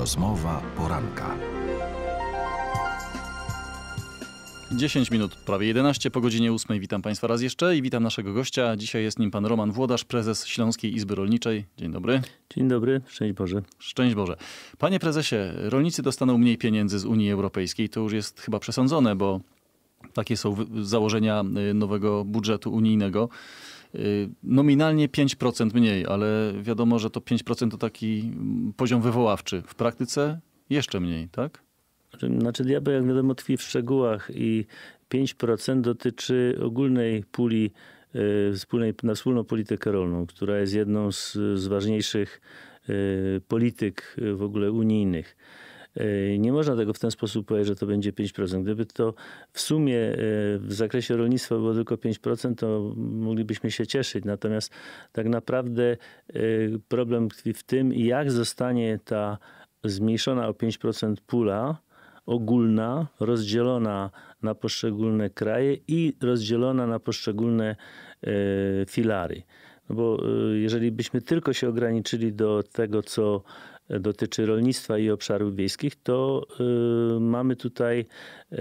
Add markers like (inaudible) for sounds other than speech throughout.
Rozmowa poranka. 10 minut, prawie 11 po godzinie 8. Witam Państwa raz jeszcze i witam naszego gościa. Dzisiaj jest nim pan Roman Włodarz, prezes Śląskiej Izby Rolniczej. Dzień dobry. Dzień dobry, szczęść Boże. Szczęść Boże. Panie prezesie, rolnicy dostaną mniej pieniędzy z Unii Europejskiej. To już jest chyba przesądzone, bo takie są założenia y, nowego budżetu unijnego. Y, nominalnie 5% mniej, ale wiadomo, że to 5% to taki mm, poziom wywoławczy. W praktyce jeszcze mniej, tak? Znaczy diabeł, znaczy, jak wiadomo, tkwi w szczegółach i 5% dotyczy ogólnej puli y, wspólnej, na wspólną politykę rolną, która jest jedną z, z ważniejszych y, polityk w ogóle unijnych. Yy, nie można tego w ten sposób powiedzieć, że to będzie 5%. Gdyby to w sumie yy, w zakresie rolnictwa było tylko 5%, to moglibyśmy się cieszyć. Natomiast tak naprawdę yy, problem tkwi w tym, jak zostanie ta zmniejszona o 5% pula ogólna, rozdzielona na poszczególne kraje i rozdzielona na poszczególne filary. No bo jeżeli byśmy tylko się ograniczyli do tego, co dotyczy rolnictwa i obszarów wiejskich, to y, mamy tutaj y,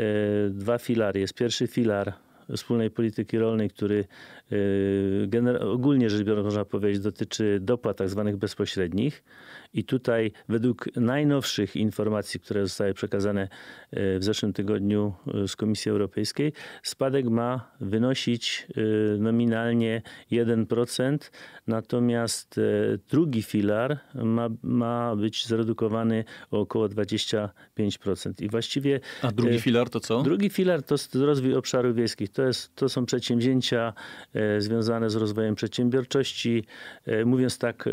dwa filary. Jest pierwszy filar wspólnej polityki rolnej, który y, ogólnie rzecz biorąc można powiedzieć dotyczy dopłat tak zwanych bezpośrednich i tutaj według najnowszych informacji, które zostały przekazane e, w zeszłym tygodniu e, z Komisji Europejskiej, spadek ma wynosić e, nominalnie 1%, natomiast drugi filar ma, ma być zredukowany o około 25%. I właściwie... A drugi filar to co? Drugi filar to rozwój obszarów wiejskich. To, jest, to są przedsięwzięcia związane z rozwojem przedsiębiorczości, mówiąc tak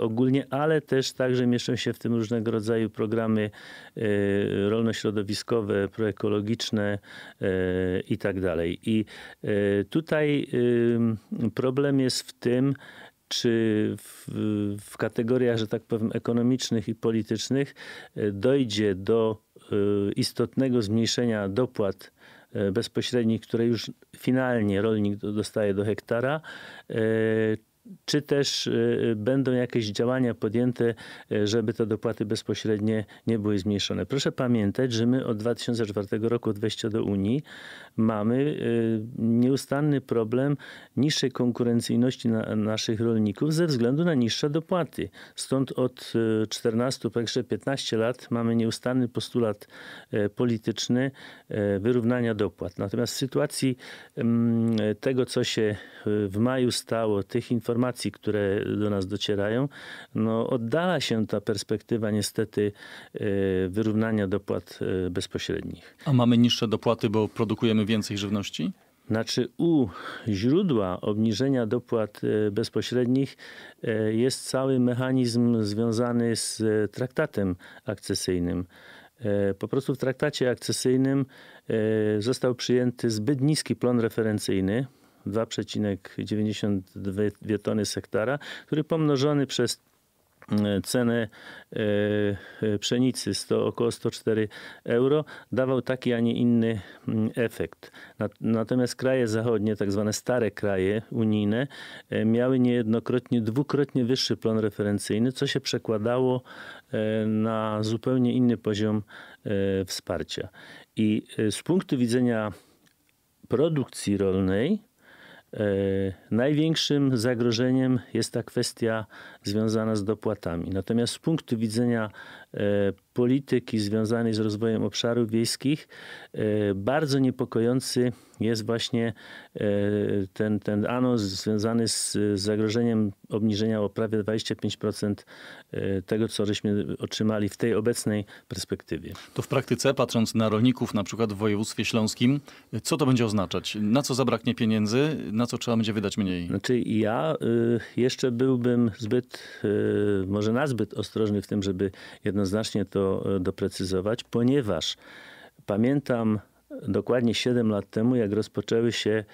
ogólnie, ale też także mieszczą się w tym różnego rodzaju programy e, rolno-środowiskowe, proekologiczne e, i tak dalej. I e, tutaj problem jest w tym, czy w, w, kategoriach, że tak powiem, ekonomicznych i politycznych dojdzie do istotnego zmniejszenia dopłat bezpośrednich, które już finalnie rolnik dostaje do hektara, czy też y, y, będą jakieś działania podjęte, y, żeby te dopłaty bezpośrednie nie były zmniejszone. Proszę pamiętać, że my od 2004 roku, od wejścia do Unii, mamy nieustanny problem niższej konkurencyjności na naszych rolników ze względu na niższe dopłaty. Stąd od 14, także 15 lat mamy nieustanny postulat polityczny wyrównania dopłat. Natomiast w sytuacji mm, tego, co się w maju stało, tych informacji, informacji, które do nas docierają, no oddala się ta perspektywa niestety e, wyrównania dopłat e, bezpośrednich. A mamy niższe dopłaty, bo produkujemy więcej żywności? Znaczy u źródła obniżenia dopłat e, bezpośrednich jest cały mechanizm związany z traktatem akcesyjnym. Po prostu w traktacie akcesyjnym został przyjęty zbyt niski plon referencyjny, 2,92 tony z hektara, który pomnożony przez e, cenę e, e, pszenicy 100, około 104 euro dawał taki, a nie inny mm, efekt. Natomiast kraje zachodnie, tak zwane stare kraje unijne, miały niejednokrotnie, dwukrotnie wyższy plon referencyjny, co się przekładało na zupełnie inny poziom wsparcia. I z punktu widzenia produkcji rolnej, E, największym zagrożeniem jest ta kwestia związana z dopłatami. Natomiast z punktu widzenia e, polityki związanej z rozwojem obszarów wiejskich, e, bardzo niepokojący jest właśnie e, ten, ten anons związany z zagrożeniem obniżenia o prawie 25% tego, co żeśmy otrzymali w tej obecnej perspektywie. To w praktyce, patrząc na rolników, na przykład w województwie śląskim, co to będzie oznaczać? Na co zabraknie pieniędzy? Na co trzeba będzie wydać mniej? Znaczy ja y, jeszcze byłbym zbyt Y, może nazbyt ostrożny w tym, żeby jednoznacznie to y, doprecyzować, ponieważ pamiętam dokładnie 7 lat temu, jak rozpoczęły się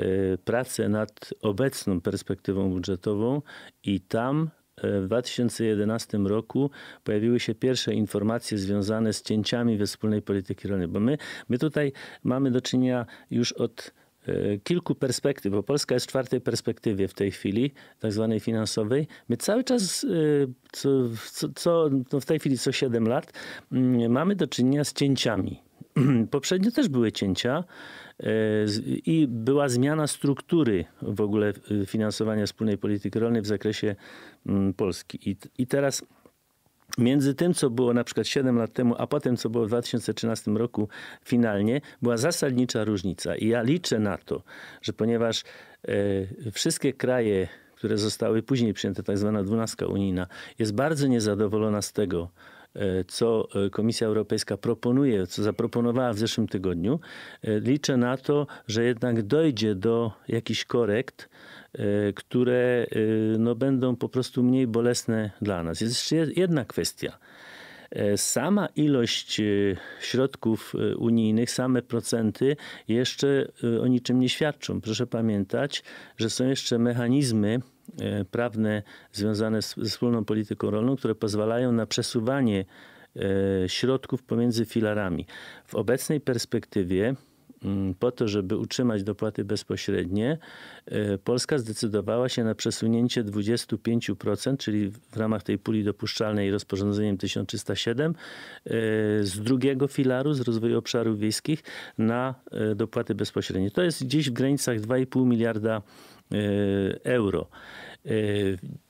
y, prace nad obecną perspektywą budżetową i tam w 2011 roku pojawiły się pierwsze informacje związane z cięciami we wspólnej polityki rolnej, bo my, my tutaj mamy do czynienia już od Y, kilku perspektyw, bo Polska jest w czwartej perspektywie w tej chwili, tak zwanej finansowej. My cały czas, y, co, co no w tej chwili co 7 lat, mm, mamy do czynienia z cięciami. (clears throat) Poprzednio też były cięcia y, i była zmiana struktury w ogóle finansowania wspólnej polityki rolnej w zakresie mm, Polski. I, i teraz między tym, co było na przykład 7 lat temu, a potem, co było w 2013 roku finalnie, była zasadnicza różnica. I ja liczę na to, że ponieważ y, wszystkie kraje, które zostały później przyjęte, tak zwana dwunastka unijna, jest bardzo niezadowolona z tego, E, co e, Komisja Europejska proponuje, co zaproponowała w zeszłym tygodniu, e, liczę na to, że jednak dojdzie do jakichś korekt, które no, będą po prostu mniej bolesne dla nas. Jest jeszcze jedna kwestia. Sama ilość środków unijnych, same procenty jeszcze o niczym nie świadczą. Proszę pamiętać, że są jeszcze mechanizmy E, prawne związane z wspólną polityką rolną, które pozwalają na przesuwanie e, środków pomiędzy filarami. W obecnej perspektywie mm, po to, żeby utrzymać dopłaty bezpośrednie, e, Polska zdecydowała się na przesunięcie 25%, czyli w ramach tej puli dopuszczalnej rozporządzeniem 1307 z drugiego filaru z rozwoju obszarów wiejskich na dopłaty bezpośrednie. To jest gdzieś w granicach 2,5 miliarda Y, euro. Y,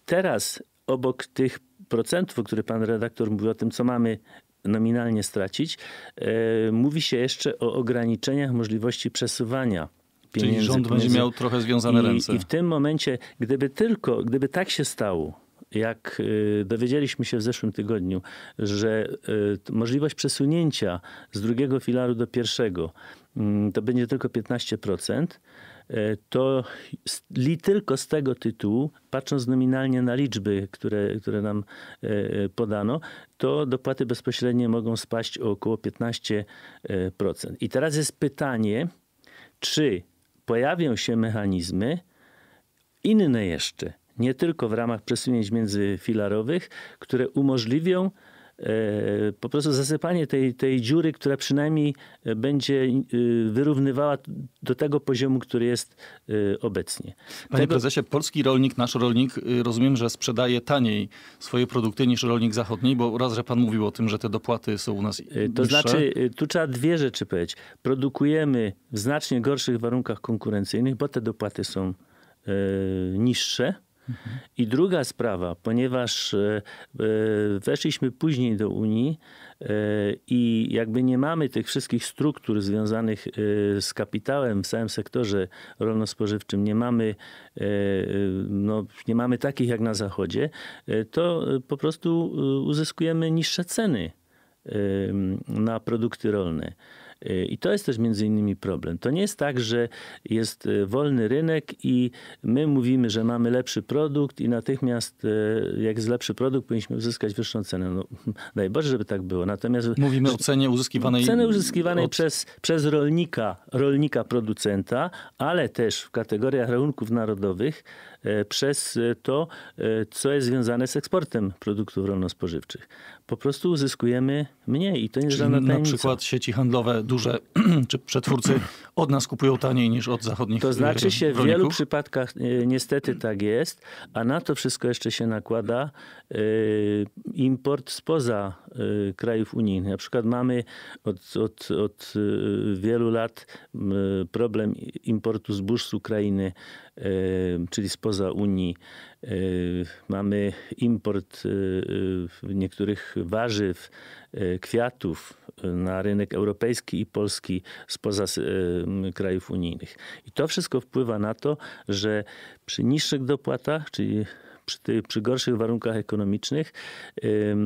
teraz obok tych procentów, o których pan redaktor mówił o tym, co mamy nominalnie stracić, y, mówi się jeszcze o ograniczeniach możliwości przesuwania pieniędzy. Czyli rząd pieniędzy. będzie miał trochę związane I, ręce. I w tym momencie, gdyby tylko, gdyby tak się stało, jak dowiedzieliśmy się w zeszłym tygodniu, że możliwość przesunięcia z drugiego filaru do pierwszego mm, to będzie tylko 15%, E, to li tylko z tego tytułu, patrząc nominalnie na liczby, które, które nam e, podano, to dopłaty bezpośrednie mogą spaść o około 15%. E, I teraz jest pytanie, czy pojawią się mechanizmy inne jeszcze, nie tylko w ramach przesunięć międzyfilarowych, które umożliwią po prostu zasypanie tej, tej dziury, która przynajmniej będzie y, wyrównywała do tego poziomu, który jest y, obecnie. Panie tego... prezesie, polski rolnik, nasz rolnik, y, rozumiem, że sprzedaje taniej swoje produkty niż rolnik zachodni, bo raz, że pan mówił o tym, że te dopłaty są u nas niższe. To znaczy, tu trzeba dwie rzeczy powiedzieć. Produkujemy w znacznie gorszych warunkach konkurencyjnych, bo te dopłaty są niższe i druga sprawa, ponieważ e, e, weszliśmy później do Unii e, i jakby nie mamy tych wszystkich struktur związanych z kapitałem w całym sektorze rolno-spożywczym, nie mamy, no, nie mamy takich jak na Zachodzie, to po prostu uzyskujemy niższe ceny na produkty rolne. Y, I to jest też między innymi problem. To nie jest tak, że jest y, wolny rynek i my mówimy, że mamy lepszy produkt i natychmiast y, jak jest lepszy produkt, powinniśmy uzyskać wyższą cenę. No, (laughs) daj Boże, żeby tak było. Natomiast mówimy o cenie uzyskiwanej ceny uzyskiwanej od... przez, przez rolnika, rolnika producenta, ale też w kategoriach rachunków narodowych E, przez to, e, co jest związane z eksportem produktów rolno-spożywczych. Po prostu uzyskujemy mniej i to nie jest żadna tajemnica. Na przykład sieci handlowe duże (clears throat) czy przetwórcy (clears throat) od nas kupują taniej niż od zachodnich To e, znaczy się rolników? w wielu przypadkach niestety tak jest, a na to wszystko jeszcze się nakłada import spoza Y, krajów unijnych. Na przykład mamy od, od, od y, wielu lat problem importu zbóż z Ukrainy, y, czyli spoza Unii. Mamy import niektórych warzyw, kwiatów na rynek europejski i polski spoza krajów unijnych. I to wszystko wpływa na to, że przy niższych dopłatach, czyli przy, ty, przy gorszych warunkach ekonomicznych y,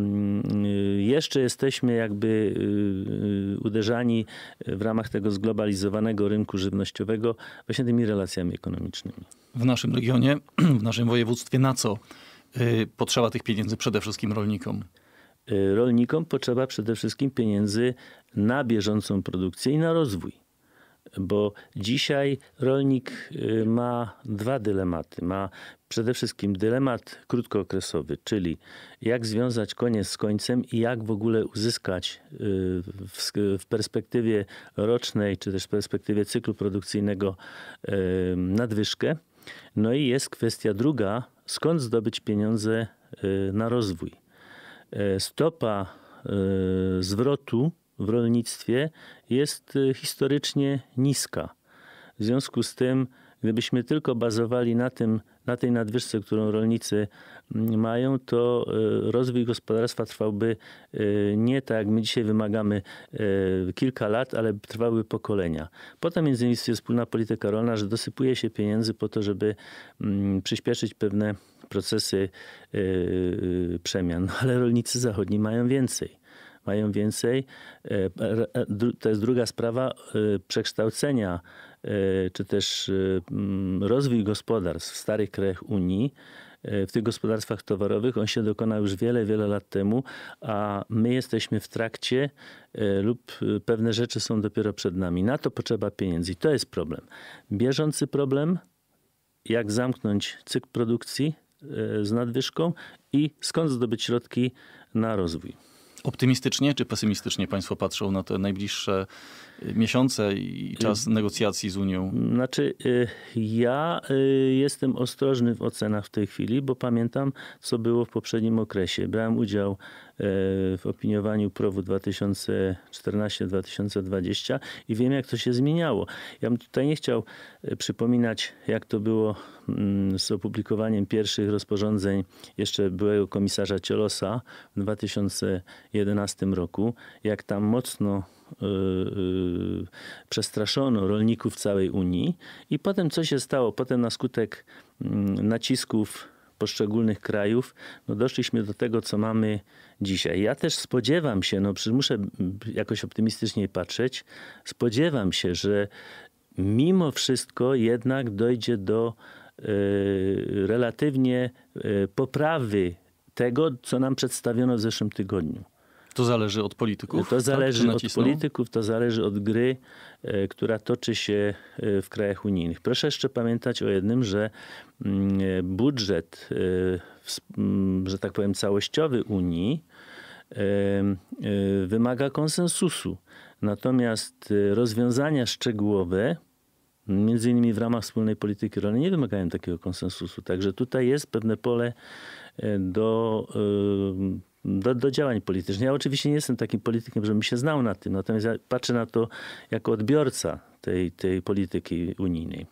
jeszcze jesteśmy jakby y, y, uderzani w ramach tego zglobalizowanego rynku żywnościowego właśnie tymi relacjami ekonomicznymi. W naszym regionie, (clears throat) w naszym województwie na co potrzeba tych pieniędzy przede wszystkim rolnikom? Rolnikom potrzeba przede wszystkim pieniędzy na bieżącą produkcję i na rozwój bo dzisiaj rolnik y, ma dwa dylematy. Ma przede wszystkim dylemat krótkookresowy, czyli jak związać koniec z końcem i jak w ogóle uzyskać y, w perspektywie rocznej czy też w perspektywie cyklu produkcyjnego y, nadwyżkę. No i jest kwestia druga, skąd zdobyć pieniądze na rozwój. Stopa zwrotu w rolnictwie jest y, historycznie niska. W związku z tym, gdybyśmy tylko bazowali na, tym, na tej nadwyżce, którą rolnicy mm, mają, to y, rozwój gospodarstwa trwałby y, nie tak, jak my dzisiaj wymagamy, kilka lat, ale trwałyby pokolenia. Potem między innymi jest wspólna polityka rolna, że dosypuje się pieniędzy po to, żeby mm, przyspieszyć pewne procesy przemian, no, (laughs) ale rolnicy zachodni mają więcej mają więcej. E, e, to jest druga sprawa e, przekształcenia czy też rozwój gospodarstw w starych krajach Unii w tych gospodarstwach towarowych. On się dokonał już wiele, wiele lat temu, a my jesteśmy w trakcie lub pewne rzeczy są dopiero przed nami. Na to potrzeba pieniędzy i to jest problem. Bieżący problem, jak zamknąć cykl produkcji z nadwyżką i skąd zdobyć środki na rozwój. Optymistycznie czy pesymistycznie Państwo patrzą na te najbliższe miesiące i y, czas negocjacji z Unią? Znaczy, y, ja y, jestem ostrożny w ocenach w tej chwili, bo pamiętam, co było w poprzednim okresie. Brałem udział e, w opiniowaniu prow 2014-2020 i wiem, jak to się zmieniało. Ja bym tutaj nie chciał e, przypominać, jak to było mm, z opublikowaniem pierwszych rozporządzeń jeszcze byłego komisarza Ciolosa w 2011 roku, jak tam mocno Y, y, przestraszono rolników całej Unii i potem co się stało? Potem na skutek mm, nacisków poszczególnych krajów, no doszliśmy do tego, co mamy dzisiaj. Ja też spodziewam się, no muszę jakoś optymistycznie patrzeć, spodziewam się, że mimo wszystko jednak dojdzie do y, relatywnie y, poprawy tego, co nam przedstawiono w zeszłym tygodniu. To zależy od polityków? To tak? zależy tak, od polityków, to zależy od gry, e, która toczy się e, w krajach unijnych. Proszę jeszcze pamiętać o jednym, że mm, e, budżet, że tak powiem, całościowy Unii wymaga konsensusu. Natomiast rozwiązania szczegółowe, między innymi w ramach wspólnej polityki rolnej, nie wymagają takiego konsensusu. Także tutaj jest pewne pole do do, do działań politycznych. Ja oczywiście nie jestem takim politykiem, żebym się znał na tym, natomiast ja patrzę na to jako odbiorca tej, tej polityki unijnej.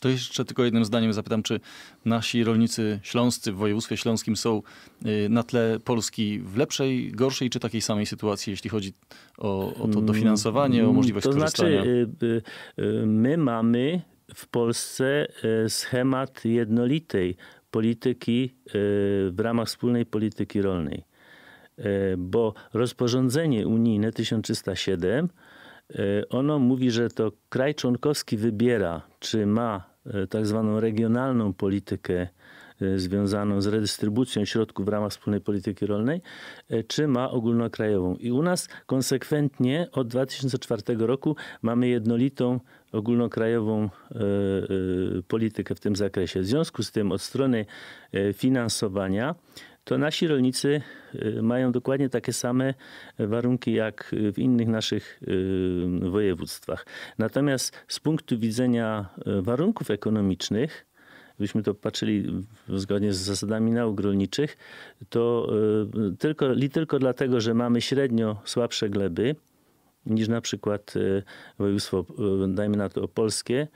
To jeszcze tylko jednym zdaniem zapytam, czy nasi rolnicy śląscy w województwie śląskim są y, na tle Polski w lepszej, gorszej czy takiej samej sytuacji, jeśli chodzi o, o to mm, dofinansowanie, o możliwość to skorzystania? To znaczy, y, y, my mamy w Polsce schemat jednolitej polityki w ramach wspólnej polityki rolnej. E, bo rozporządzenie unijne 1307 e, ono mówi, że to kraj członkowski wybiera, czy ma e, tak zwaną regionalną politykę związaną z redystrybucją środków w ramach wspólnej polityki rolnej, czy ma ogólnokrajową. I u nas konsekwentnie od 2004 roku mamy jednolitą ogólnokrajową politykę w tym zakresie. W związku z tym od strony finansowania to nasi rolnicy y, mają dokładnie takie same warunki jak w innych naszych y, województwach. Natomiast z punktu widzenia y, warunków ekonomicznych, byśmy to patrzyli zgodnie z zasadami nauk rolniczych, to tylko, tylko dlatego, że mamy średnio słabsze gleby niż na przykład województwo, dajmy na to polskie,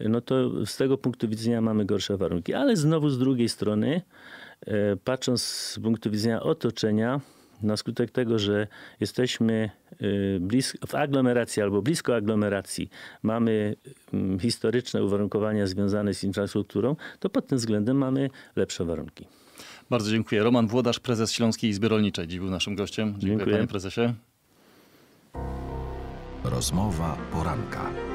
no to z tego punktu widzenia mamy gorsze warunki. Ale znowu z drugiej strony, E, patrząc z punktu widzenia otoczenia, na skutek tego, że jesteśmy e, w aglomeracji albo blisko aglomeracji, mamy mm, historyczne uwarunkowania związane z infrastrukturą, to pod tym względem mamy lepsze warunki. Bardzo dziękuję. Roman Włodarz, prezes Śląskiej Izby Rolniczej, dziś był naszym gościem. Dziękuję, dziękuję. panie prezesie. Rozmowa poranka.